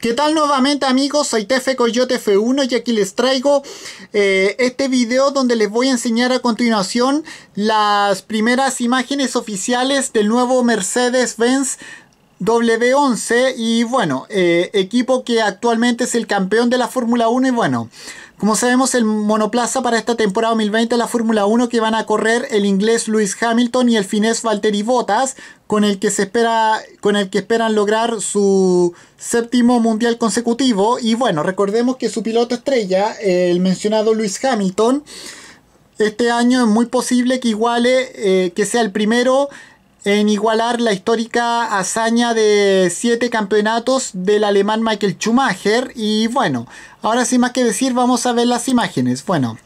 ¿Qué tal nuevamente amigos? Soy TF Coyote F1 y aquí les traigo eh, este video donde les voy a enseñar a continuación las primeras imágenes oficiales del nuevo Mercedes-Benz W11 y bueno, eh, equipo que actualmente es el campeón de la Fórmula 1 y bueno, como sabemos el monoplaza para esta temporada 2020 de la Fórmula 1 que van a correr el inglés Lewis Hamilton y el finés Valtteri Bottas con el que se espera con el que esperan lograr su séptimo mundial consecutivo y bueno, recordemos que su piloto estrella, el mencionado Lewis Hamilton, este año es muy posible que iguale, eh, que sea el primero en igualar la histórica hazaña de siete campeonatos del alemán Michael Schumacher. Y bueno, ahora sin más que decir, vamos a ver las imágenes. Bueno,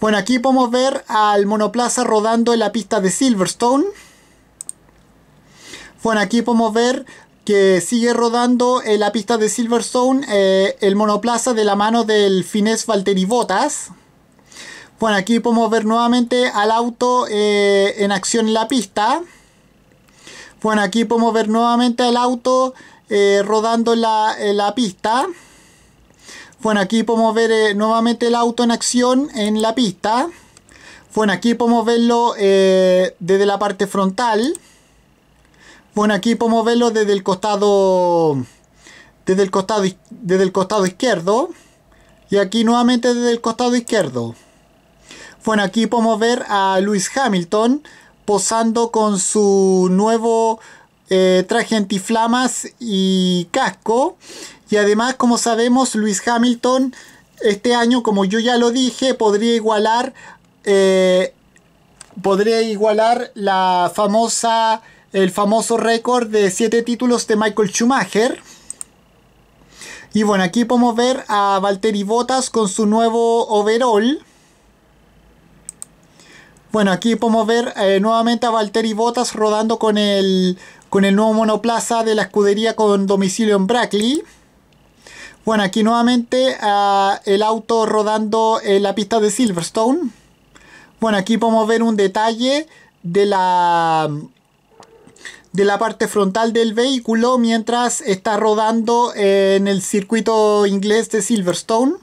bueno aquí podemos ver al monoplaza rodando en la pista de Silverstone. Bueno, aquí podemos ver que sigue rodando en la pista de Silverstone eh, el monoplaza de la mano del finés Valtteri Bottas. Bueno, aquí podemos ver nuevamente al auto eh, en acción en la pista. Bueno, aquí podemos ver nuevamente el auto eh, rodando la, pista. Bueno, aquí podemos ver eh, nuevamente el auto en acción en la pista. Bueno, aquí podemos verlo eh, desde la parte frontal. Bueno, aquí podemos verlo desde el costado desde el costado desde el costado izquierdo y aquí nuevamente desde el costado izquierdo. Bueno, aquí podemos ver a Luis Hamilton posando con su nuevo eh, traje antiflamas y casco. Y además, como sabemos, Luis Hamilton este año, como yo ya lo dije, podría igualar, eh, podría igualar la famosa, el famoso récord de 7 títulos de Michael Schumacher. Y bueno, aquí podemos ver a Valtteri Bottas con su nuevo overall. Bueno, aquí podemos ver eh, nuevamente a Valtteri Bottas rodando con el, nuevo monoplaza de la escudería con domicilio en Brackley. Bueno, aquí nuevamente ah, el auto rodando en la pista de Silverstone. Bueno, aquí podemos ver un detalle de la, de la parte frontal del vehículo mientras está rodando en el circuito inglés de Silverstone.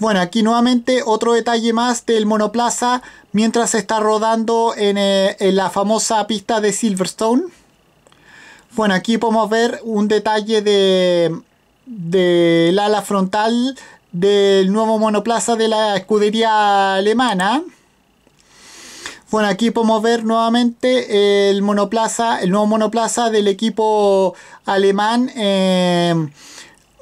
Bueno, aquí nuevamente otro detalle más del monoplaza mientras se está rodando en, eh, la famosa pista de Silverstone. Bueno, aquí podemos ver un detalle de del ala frontal del nuevo monoplaza de la escudería alemana. Bueno, aquí podemos ver nuevamente el monoplaza, el nuevo monoplaza del equipo alemán eh,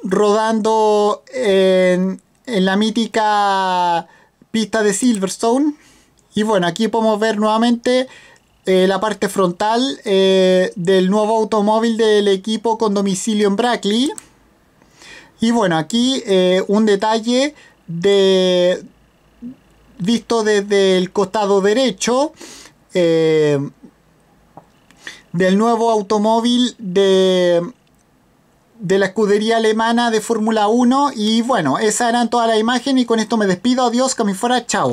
rodando en en la mítica pista de Silverstone. Y bueno, aquí podemos ver nuevamente eh, la parte frontal eh, del nuevo automóvil del equipo con domicilio en Brackley. Y bueno, aquí eh, un detalle de visto desde el costado derecho del nuevo automóvil de de la escudería alemana de Fórmula 1. Y bueno, esa eran toda la imagen y con esto me despido. Adiós, que fuera, chao.